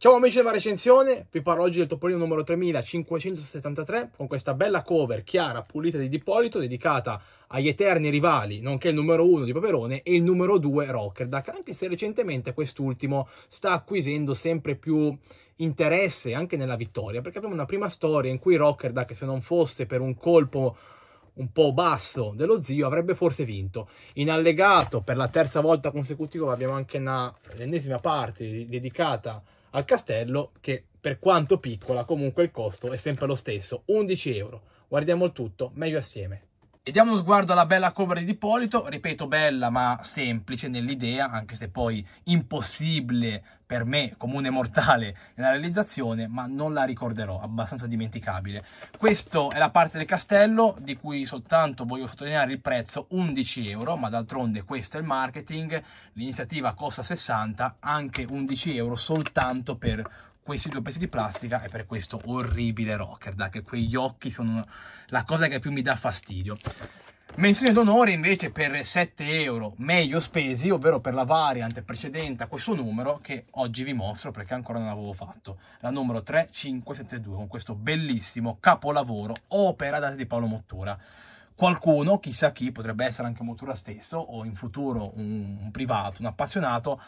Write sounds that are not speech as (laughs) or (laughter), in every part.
Ciao amici della recensione, vi parlo oggi del topolino numero 3573 con questa bella cover chiara, pulita di Dippolito dedicata agli eterni rivali, nonché il numero 1 di Paperone e il numero 2 Rockerdak, anche se recentemente quest'ultimo sta acquisendo sempre più interesse anche nella vittoria, perché abbiamo una prima storia in cui Rockerdak se non fosse per un colpo un po' basso dello zio avrebbe forse vinto. In allegato per la terza volta consecutiva abbiamo anche l'ennesima parte dedicata a al castello che per quanto piccola comunque il costo è sempre lo stesso, 11 euro. Guardiamo il tutto meglio assieme. E diamo uno sguardo alla bella cover di Ippolito, ripeto bella ma semplice nell'idea, anche se poi impossibile per me, comune mortale, nella realizzazione, ma non la ricorderò, abbastanza dimenticabile. Questa è la parte del castello, di cui soltanto voglio sottolineare il prezzo, 11 euro, ma d'altronde questo è il marketing, l'iniziativa costa 60, anche 11 euro soltanto per questi due pezzi di plastica e per questo orribile rocker, da che quegli occhi sono la cosa che più mi dà fastidio. Menzione d'onore invece per 7 euro meglio spesi, ovvero per la variant precedente a questo numero che oggi vi mostro perché ancora non l'avevo fatto, la numero 3572 con questo bellissimo capolavoro opera data di Paolo Mottura qualcuno, chissà chi, potrebbe essere anche Mottura stesso o in futuro un privato, un appassionato,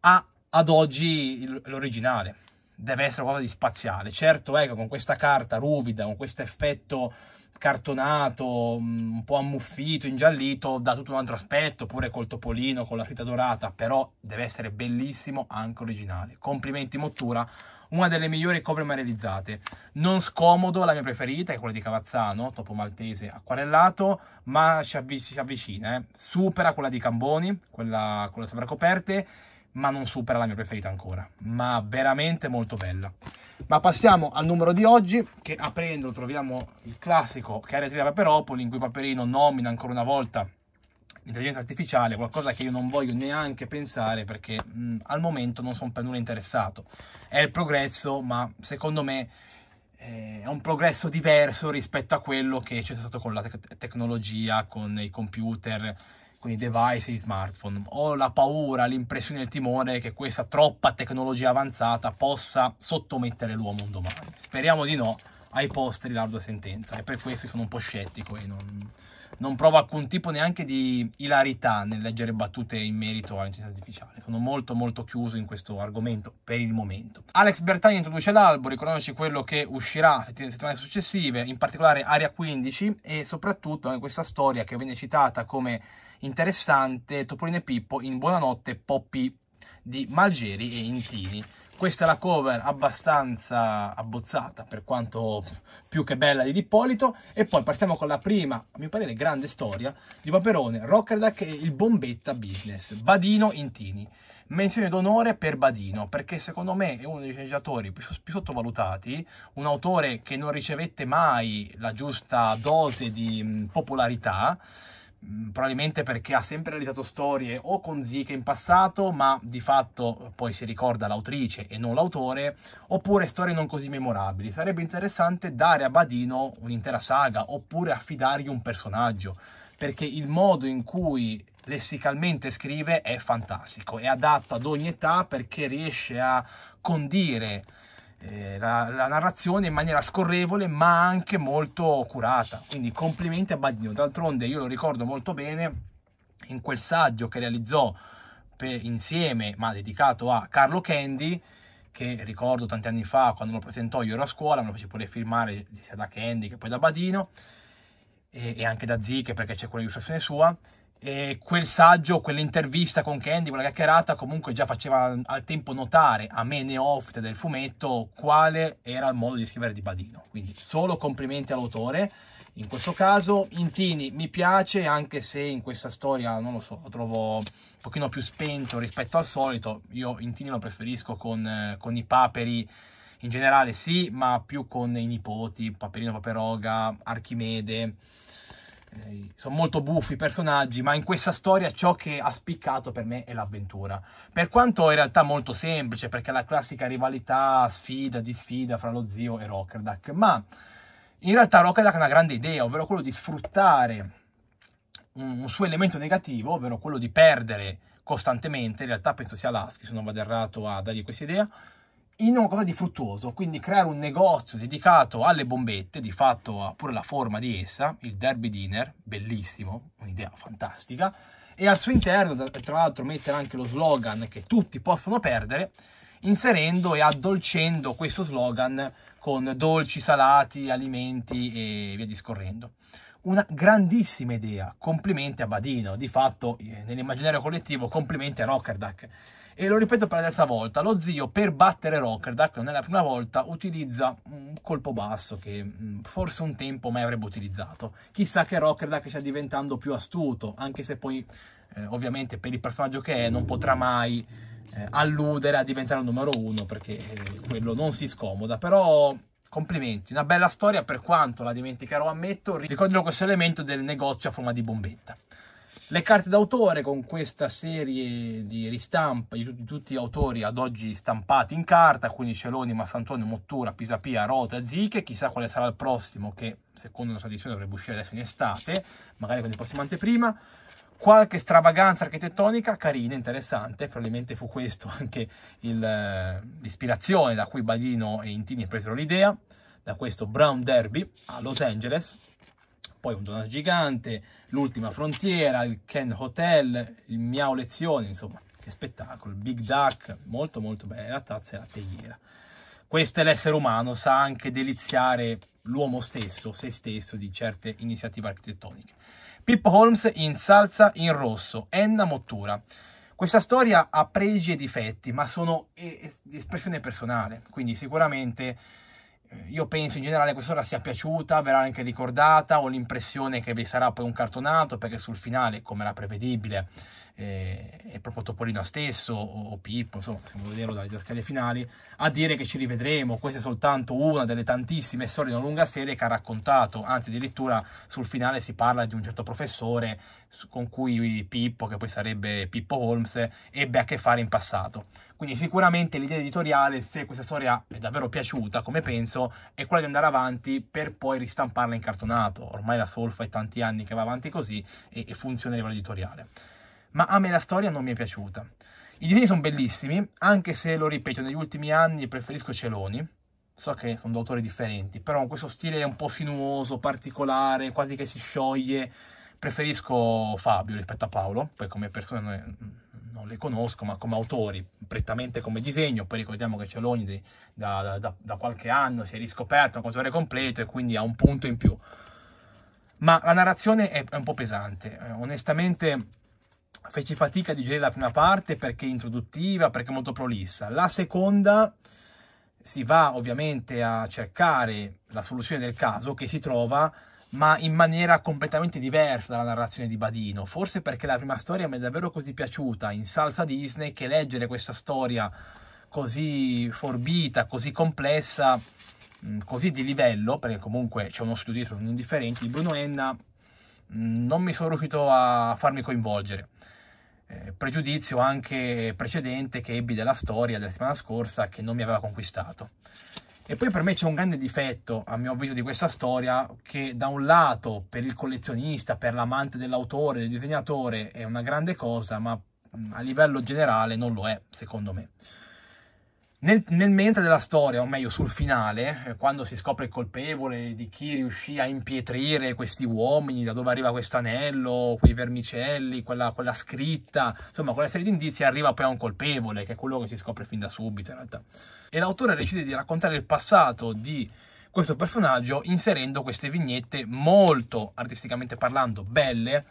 ha ad oggi l'originale deve essere qualcosa di spaziale. Certo è che con questa carta ruvida, con questo effetto cartonato, mm, un po' ammuffito, ingiallito, dà tutto un altro aspetto, pure col topolino, con la scritta dorata, però deve essere bellissimo, anche originale. Complimenti Mottura, una delle migliori cover mai realizzate. Non scomodo, la mia preferita è quella di Cavazzano, topo maltese acquarellato, ma ci, avvic ci avvicina, eh. supera quella di Camboni, quella con le sovracoperte, ma non supera la mia preferita ancora, ma veramente molto bella. Ma passiamo al numero di oggi, che aprendo troviamo il classico Caretrina Paperopoli, in cui Paperino nomina ancora una volta l'intelligenza artificiale, qualcosa che io non voglio neanche pensare perché mh, al momento non sono per nulla interessato. È il progresso, ma secondo me eh, è un progresso diverso rispetto a quello che c'è stato con la te tecnologia, con i computer, con i device e i smartphone. Ho la paura, l'impressione e il timore che questa troppa tecnologia avanzata possa sottomettere l'uomo un domani. Speriamo di no, ai posteri l'ardua sentenza e per questo sono un po' scettico e non, non, provo alcun tipo neanche di ilarità nel leggere battute in merito all'intelligenza artificiale. Sono molto molto chiuso in questo argomento per il momento. Alex Bertani introduce l'albo, ricordandoci quello che uscirà sett settimane successive, in particolare Aria 15 e soprattutto anche questa storia che viene citata come interessante Topolino e Pippo in Buonanotte Poppy di Malgeri e Intini. Questa è la cover abbastanza abbozzata, per quanto più che bella, di Dippolito. E poi partiamo con la prima, a mio parere, grande storia di Paperone, Rockerdack e il Bombetta Business, Badino Intini. Menzione d'onore per Badino, perché secondo me è uno dei sceneggiatori più, più sottovalutati, un autore che non ricevette mai la giusta dose di popolarità, Mm, probabilmente perché ha sempre realizzato storie o con Zika in passato, ma di fatto eh, poi si ricorda l'autrice e non l'autore, oppure storie non così memorabili. Sarebbe interessante dare a Badino un'intera saga, oppure affidargli un personaggio, perché il modo in cui lessicalmente scrive è fantastico, è adatto ad ogni età perché riesce a condire eh, la, la, narrazione in maniera scorrevole ma anche molto curata. Quindi complimenti a Badino. D'altronde io lo ricordo molto bene in quel saggio che realizzò per, insieme, ma dedicato a Carlo Candy, che ricordo tanti anni fa quando lo presentò io ero a scuola, me lo fece pure firmare sia da Candy che poi da Badino e, e anche da Ziche perché c'è quella illustrazione sua e quel saggio, quell'intervista con Candy, quella chiacchierata comunque già faceva al tempo notare a me neofite del fumetto quale era il modo di scrivere di Badino. Quindi solo complimenti all'autore in questo caso. Intini mi piace anche se in questa storia, non lo so, lo trovo un pochino più spento rispetto al solito. Io Intini lo preferisco con, eh, con i paperi in generale sì, ma più con i nipoti, Paperino Paperoga, Archimede Okay. Sono molto buffi i personaggi, ma in questa storia ciò che ha spiccato per me è l'avventura. Per quanto in realtà molto semplice, perché la classica rivalità, sfida, di sfida fra lo zio e Rockerdak, ma in realtà Rockerdak ha una grande idea, ovvero quello di sfruttare un, un suo elemento negativo, ovvero quello di perdere costantemente, in realtà penso sia Lasky, se non vado errato, a dargli questa idea, in qualcosa di fruttuoso, quindi creare un negozio dedicato alle bombette, di fatto ha pure la forma di essa, il Derby Dinner, bellissimo, un'idea fantastica, e al suo interno tra l'altro mettere anche lo slogan che tutti possono perdere, inserendo e addolcendo questo slogan con dolci, salati, alimenti e via discorrendo. Una grandissima idea, complimenti a Badino, di fatto eh, nell'immaginario collettivo complimenti a Rockerdack e lo ripeto per la terza volta, lo zio per battere Rockerdack la prima volta utilizza un colpo basso che mm, forse un tempo mai avrebbe utilizzato. Chissà che Rockerdack sta diventando più astuto, anche se poi eh, ovviamente per il personaggio che è non potrà mai eh, alludere a diventare il numero uno perché eh, quello non si scomoda, però complimenti, una bella storia per quanto la dimenticherò ammetto, ricordino questo elemento del negozio a forma di bombetta le carte d'autore con questa serie di ristampa di, tutti, tutti gli autori ad oggi stampati in carta, quindi Celoni, Massantonio, Mottura, Pisapia, Rota, Ziche, chissà quale sarà il prossimo che secondo la tradizione dovrebbe uscire adesso in estate, magari con il prossimo anteprima qualche stravaganza architettonica carina, interessante, probabilmente fu questo anche eh, l'ispirazione da cui Badino e Intini presero l'idea, da questo Brown Derby a Los Angeles, poi un Donut Gigante, l'ultima frontiera, il Ken Hotel, il Miao Lezione, insomma, che spettacolo, il Big Duck, molto molto bella la tazza e la teiera. Questo è l'essere umano, sa anche deliziare l'uomo stesso, se stesso, di certe iniziative architettoniche. Pippo Holmes in salsa in rosso, Enna Mottura. Questa storia ha pregi e difetti, ma sono espressione personale, quindi sicuramente eh, io penso in generale questa ora sia piaciuta, verrà anche ricordata, ho l'impressione che vi sarà poi un cartonato perché sul finale, come era prevedibile, eh, e proprio Topolino stesso o, o Pippo, insomma, se vuoi vederlo dalle didascalie finali, a dire che ci rivedremo. Questa è soltanto una delle tantissime storie di una lunga serie che ha raccontato, anzi addirittura sul finale si parla di un certo professore con cui Pippo, che poi sarebbe Pippo Holmes, ebbe a che fare in passato. Quindi sicuramente l'idea editoriale, se questa storia è davvero piaciuta, come penso, è quella di andare avanti per poi ristamparla in cartonato. Ormai la Solfa è tanti anni che va avanti così e, e funziona a livello editoriale ma a me la storia non mi è piaciuta. I disegni sono bellissimi, anche se, lo ripeto, negli ultimi anni preferisco Celoni, so che sono due autori differenti, però questo stile è un po' sinuoso, particolare, quasi che si scioglie, preferisco Fabio rispetto a Paolo, poi come persone non le conosco, ma come autori, prettamente come disegno, poi ricordiamo che Celoni da, da, da qualche anno si è riscoperto un autore completo e quindi ha un punto in più. Ma la narrazione è un po' pesante, eh, onestamente feci fatica a digerire la prima parte perché introduttiva, perché molto prolissa. La seconda si va ovviamente a cercare la soluzione del caso che si trova ma in maniera completamente diversa dalla narrazione di Badino, forse perché la prima storia mi è davvero così piaciuta in salsa Disney che leggere questa storia così forbita, così complessa, mm, così di livello, perché comunque c'è uno studio dietro, sono indifferenti, di Bruno Enna mm, non mi sono riuscito a farmi coinvolgere. Eh, pregiudizio anche precedente che ebbi della storia della settimana scorsa che non mi aveva conquistato. E poi per me c'è un grande difetto, a mio avviso, di questa storia, che da un lato per il collezionista, per l'amante dell'autore, del disegnatore, è una grande cosa, ma mm, a livello generale non lo è, secondo me. Nel, nel, mentre della storia, o meglio sul finale, eh, quando si scopre il colpevole di chi riuscì a impietrire questi uomini, da dove arriva questo anello, quei vermicelli, quella, quella, scritta, insomma quella serie di indizi arriva poi a un colpevole, che è quello che si scopre fin da subito in realtà. E l'autore decide di raccontare il passato di questo personaggio inserendo queste vignette molto, artisticamente parlando, belle,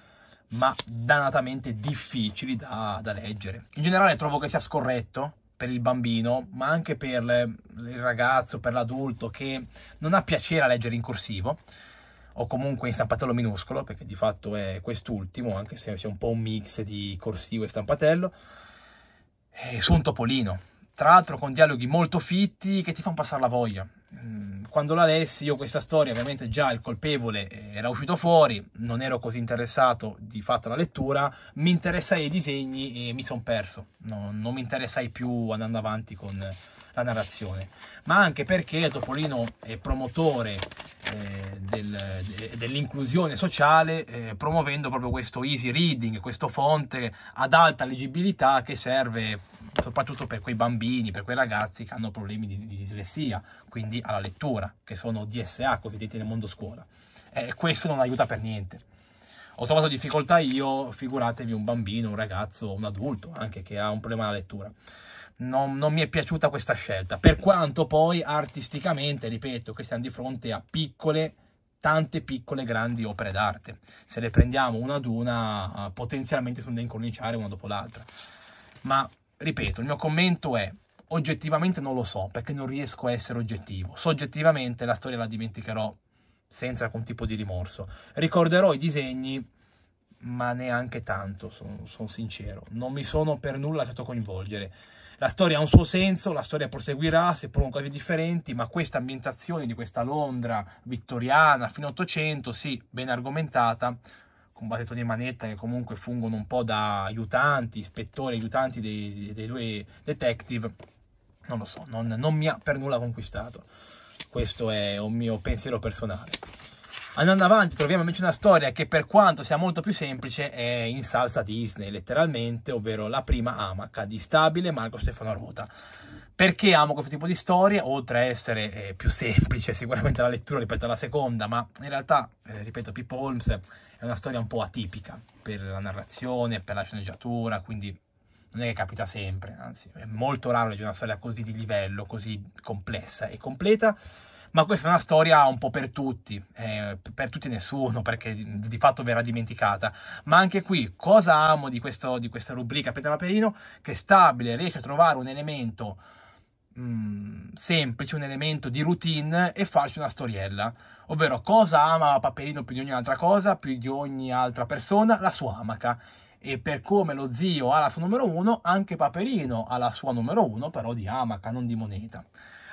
ma danatamente difficili da, da leggere. In generale trovo che sia scorretto, per il bambino, ma anche per il ragazzo, per l'adulto che non ha piacere a leggere in corsivo o comunque in stampatello minuscolo, perché di fatto è quest'ultimo, anche se c'è un po' un mix di corsivo e stampatello, e su un topolino, tra l'altro con dialoghi molto fitti che ti fanno passare la voglia. Mm, quando la lessi io questa storia, ovviamente già il colpevole eh, era uscito fuori, non ero così interessato di fatto alla lettura, mi interessai ai disegni e mi sono perso, no, non mi interessai più andando avanti con, la narrazione, ma anche perché Topolino è promotore eh, del, de, eh, dell'inclusione sociale eh, promuovendo proprio questo easy reading, questo fonte ad alta leggibilità che serve soprattutto per quei bambini, per quei ragazzi che hanno problemi di, di dislessia, quindi alla lettura, che sono DSA cosiddetti nel mondo scuola. Eh, questo non aiuta per niente. Ho trovato difficoltà io, figuratevi un bambino, un ragazzo, un adulto anche che ha un problema alla lettura non, non, mi è piaciuta questa scelta. Per quanto poi artisticamente, ripeto, che siamo di fronte a piccole, tante piccole grandi opere d'arte. Se le prendiamo una ad una, eh, potenzialmente sono da incorniciare una dopo l'altra. Ma, ripeto, il mio commento è, oggettivamente non lo so, perché non riesco a essere oggettivo. Soggettivamente la storia la dimenticherò senza alcun tipo di rimorso. Ricorderò i disegni, ma neanche tanto, sono son sincero. Non mi sono per nulla lasciato coinvolgere. La storia ha un suo senso, la storia proseguirà, seppur con cose differenti, ma questa ambientazione di questa Londra vittoriana fino all'Ottocento, sì, ben argomentata, con Batetoni e Manetta che comunque fungono un po' da aiutanti, ispettori, aiutanti dei, dei due detective, non lo so, non, non mi ha per nulla conquistato. Questo è un mio pensiero personale. Andando avanti troviamo invece una storia che per quanto sia molto più semplice è in salsa Disney letteralmente, ovvero la prima amaca di Stabile Marco Stefano Ruota. Perché amo questo tipo di storie? Oltre a essere eh, più semplice (laughs) sicuramente la lettura rispetto alla seconda, ma in realtà, eh, ripeto, Pippo Holmes è una storia un po' atipica per la narrazione, per la sceneggiatura, quindi non è che capita sempre, anzi è molto raro leggere una storia così di livello, così complessa e completa ma questa è una storia un po' per tutti, eh, per tutti e nessuno, (laughs) perché di, di, fatto verrà dimenticata. Ma anche qui, cosa amo di, questo, di questa rubrica Pedro Paperino? Che stabile, riesce a trovare un elemento mh, mm, semplice, un elemento di routine e farci una storiella. Ovvero, cosa ama Paperino più di ogni altra cosa, più di ogni altra persona? La sua amaca e per come lo zio ha la sua numero 1, anche Paperino ha la sua numero 1, però di amaca, non di moneta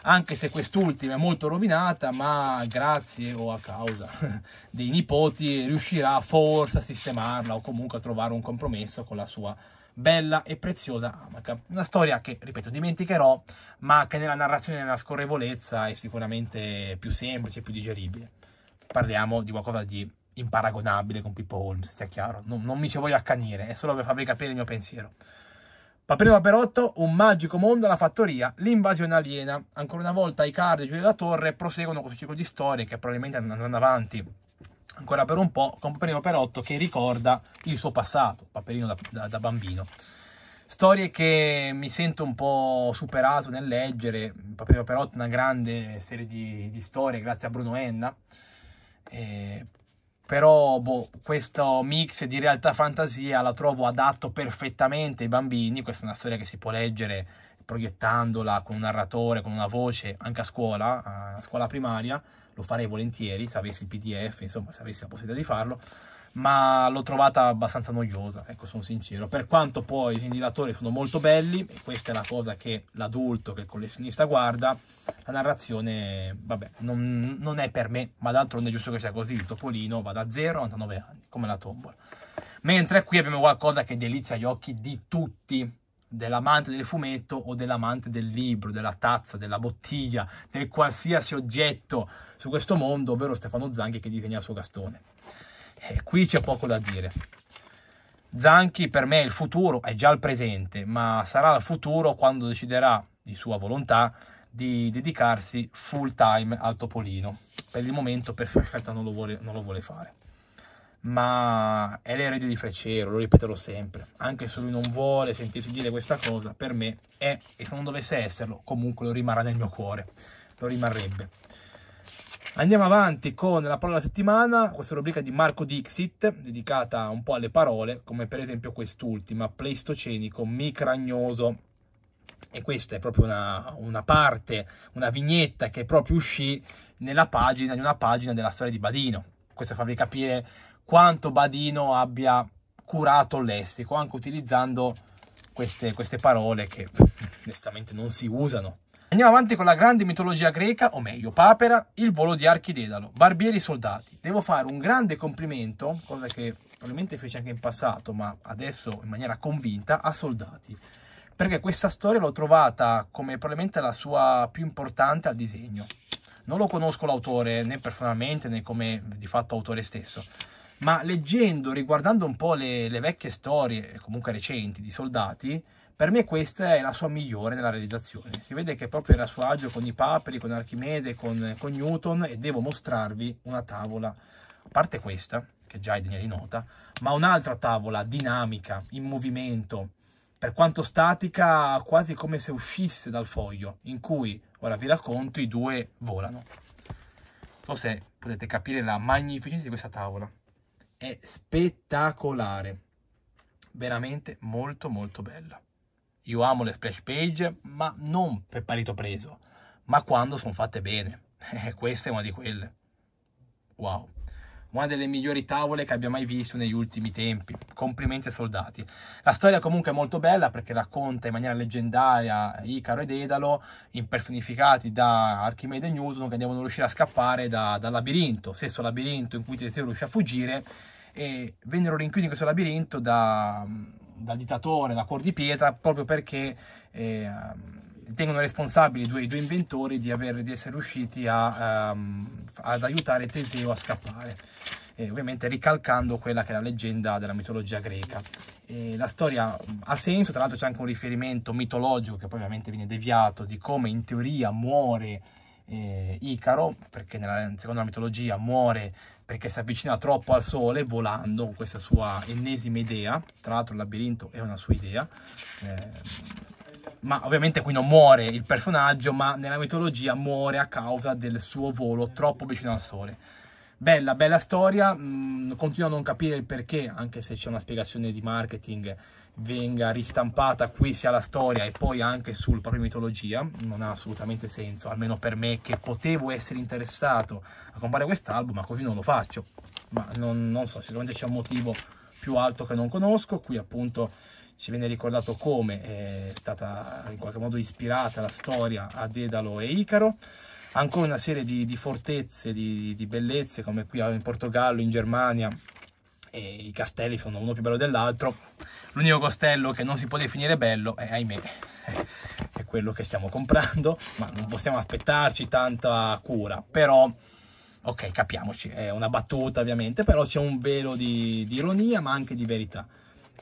anche se quest'ultima è molto rovinata, ma grazie o a causa (laughs) dei nipoti riuscirà forse a sistemarla o comunque a trovare un compromesso con la sua bella e preziosa amaca. Una storia che, ripeto, dimenticherò, ma che nella narrazione e nella scorrevolezza è sicuramente più semplice, più digeribile. Parliamo di qualcosa di imparagonabile con Pippo Holmes, sia chiaro. Non, non mi ci voglio accanire, è solo per farvi capire il mio pensiero. Prima Perotto, un magico mondo alla fattoria, l'invasione aliena. Ancora una volta i e giù della Torre proseguono questo ciclo di storie che probabilmente andranno avanti ancora per un po' con Paperino Perotto che ricorda il suo passato, Paperino da, da, da bambino. Storie che mi sento un po' superato nel leggere, Paperino Perotto è una grande serie di, di storie grazie a Bruno Enna. Eh, però boh, questo mix di realtà e fantasia la trovo adatto perfettamente ai bambini, questa è una storia che si può leggere proiettandola con un narratore, con una voce, anche a scuola, a scuola primaria, lo farei volentieri se avessi il PDF, insomma se avessi la possibilità di farlo, ma l'ho trovata abbastanza noiosa, ecco sono sincero, per quanto poi i dilatori sono molto belli, e questa è la cosa che l'adulto, che il collezionista guarda, la narrazione, vabbè, non, non è per me, ma d'altronde è giusto che sia così, il topolino va da 0 a 99 anni, come la tombola. Mentre qui abbiamo qualcosa che delizia gli occhi di tutti, dell'amante del fumetto o dell'amante del libro, della tazza, della bottiglia, del qualsiasi oggetto su questo mondo, ovvero Stefano Zanghi che disegna il suo Gastone eh, qui c'è poco da dire. Zanchi per me è il futuro, è già il presente, ma sarà il futuro quando deciderà di sua volontà di dedicarsi full time al Topolino. Per il momento per sua scelta non lo vuole, non lo vuole fare. Ma è l'erede di Frecciero, lo ripeterò sempre, anche se lui non vuole sentirsi dire questa cosa, per me è, e se non dovesse esserlo, comunque lo rimarrà nel mio cuore, lo rimarrebbe. Andiamo avanti con la parola della settimana, questa rubrica di Marco Dixit, dedicata un po' alle parole, come per esempio quest'ultima, pleistocenico, micragnoso. E questa è proprio una, una parte, una vignetta che proprio uscì nella pagina, in una pagina della storia di Badino. Questo fa farvi capire quanto Badino abbia curato lessico, anche utilizzando queste, queste parole che (laughs) onestamente non si usano Andiamo avanti con la grande mitologia greca, o meglio, papera, il volo di Archidedalo, barbieri soldati. Devo fare un grande complimento, cosa che probabilmente fece anche in passato, ma adesso in maniera convinta, a soldati. Perché questa storia l'ho trovata come probabilmente la sua più importante al disegno. Non lo conosco l'autore né personalmente né come di fatto autore stesso, ma leggendo, riguardando un po' le, le vecchie storie, comunque recenti, di soldati, per me questa è la sua migliore nella realizzazione. Si vede che proprio era a suo agio con i paperi, con Archimede, con, con Newton e devo mostrarvi una tavola, a parte questa, che già è degna di nota, ma un'altra tavola dinamica, in movimento, per quanto statica, quasi come se uscisse dal foglio, in cui, ora vi racconto, i due volano. Non so se potete capire la magnificenza di questa tavola. È spettacolare, veramente molto molto bella. Io amo le splash page, ma non per parito preso, ma quando sono fatte bene. (laughs) E eh, Questa è una di quelle. Wow. Una delle migliori tavole che abbia mai visto negli ultimi tempi. Complimenti ai soldati. La storia comunque è molto bella perché racconta in maniera leggendaria Icaro ed Edalo, impersonificati da Archimede e Newton, che devono riuscire a scappare da, dal labirinto, stesso labirinto in cui Teseo riuscì a fuggire, e vennero rinchiusi in questo labirinto da, dal dittatore, da Cuor di Pietra, proprio perché eh, tengono responsabili i due, i due inventori di, aver, di, essere riusciti a, um, ad aiutare Teseo a scappare. E eh, ovviamente ricalcando quella che è la leggenda della mitologia greca. E la storia ha senso, tra l'altro c'è anche un riferimento mitologico che poi ovviamente viene deviato di come in teoria muore eh, Icaro, perché nella, secondo la mitologia muore perché si avvicina troppo al sole volando con questa sua ennesima idea. Tra l'altro il labirinto è una sua idea. Eh, ma ovviamente qui non muore il personaggio, ma nella mitologia muore a causa del suo volo troppo vicino al sole. Bella, bella storia, mh, mm, continuo a non capire il perché, anche se c'è una spiegazione di marketing, venga ristampata qui sia la storia e poi anche sul proprio mitologia, non ha assolutamente senso, almeno per me che potevo essere interessato a comprare quest'album, ma così non lo faccio. Ma non, non so, sicuramente c'è un motivo più alto che non conosco, qui appunto ci viene ricordato come è stata in qualche modo ispirata la storia a Dedalo e Icaro, ancora una serie di, di fortezze, di, di, bellezze come qui eh, in Portogallo, in Germania e i castelli sono uno più bello dell'altro l'unico castello che non si può definire bello è ahimè è quello che stiamo comprando ma non possiamo aspettarci tanta cura però ok capiamoci è una battuta ovviamente però c'è un velo di, di ironia ma anche di verità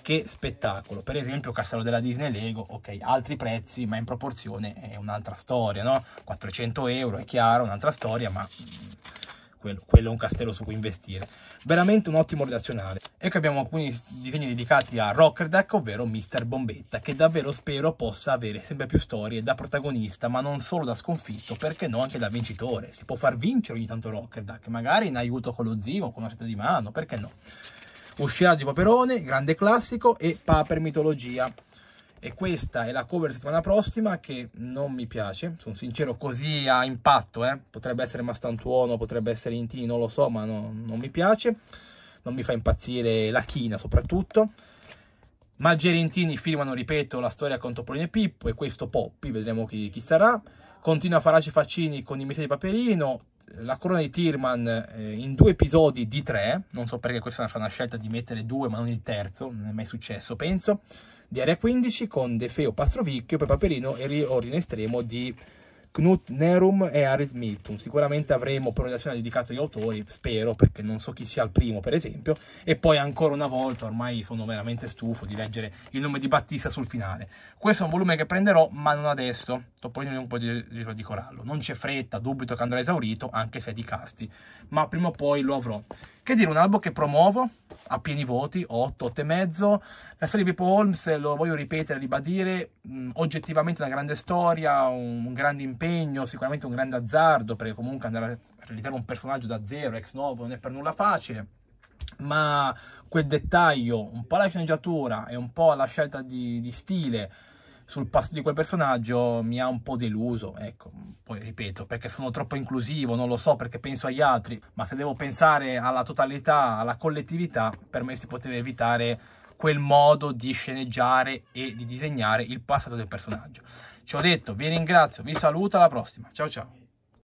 che spettacolo. Per esempio, Castello della Disney Lego, ok, altri prezzi, ma in proporzione è un'altra storia, no? 400 euro è chiaro, un'altra storia, ma mm, quello, quello, è un castello su cui investire. Veramente un ottimo redazionale. Ecco, abbiamo alcuni disegni dedicati a Rocker Duck, ovvero Mr. Bombetta, che davvero spero possa avere sempre più storie da protagonista, ma non solo da sconfitto, perché no anche da vincitore. Si può far vincere ogni tanto Rocker Duck, magari in aiuto con lo zio, con una setta di mano, perché no? Uscirà di Paperone, grande classico e Paper Mitologia. E questa è la cover settimana prossima che non mi piace, sono sincero così a impatto, eh? potrebbe essere Mastantuono, potrebbe essere Intini, non lo so, ma no, non mi piace, non mi fa impazzire la china soprattutto. Maggerentini firmano, ripeto, la storia con Topolino e Pippo e questo Poppy, vedremo chi, chi sarà. Continua a farci Faccini con i mesi di Paperino, la corona di Tirman eh, in due episodi di tre, non so perché questa è una scelta di mettere due ma non il terzo, non è mai successo penso, di Area 15 con Defeo Pastrovicchio, Pepa Perino e Riordine Estremo di Knut Nerum e Arid Milton. Sicuramente avremo prenotazione dedicata agli autori, spero, perché non so chi sia il primo, per esempio. E poi ancora una volta, ormai sono veramente stufo di leggere il nome di Battista sul finale. Questo è un volume che prenderò, ma non adesso. Dopo io un po' di giro di corallo. Non c'è fretta, dubito che andrà esaurito, anche se è di casti. Ma prima o poi lo avrò. Che dire, un albo che promuovo a pieni voti, 8, 8 e mezzo. La serie Pippo Holmes, lo voglio ripetere, ribadire, mh, oggettivamente una grande storia, un, un grande impegno, sicuramente un grande azzardo, perché comunque andare a realizzare un personaggio da zero, ex novo, non è per nulla facile ma quel dettaglio, un po' la sceneggiatura e un po' la scelta di, di stile sul passo di quel personaggio mi ha un po' deluso, ecco, poi ripeto, perché sono troppo inclusivo, non lo so, perché penso agli altri, ma se devo pensare alla totalità, alla collettività, per me si poteva evitare quel modo di sceneggiare e di disegnare il passato del personaggio. Ci ho detto, vi ringrazio, vi saluto, alla prossima, ciao ciao!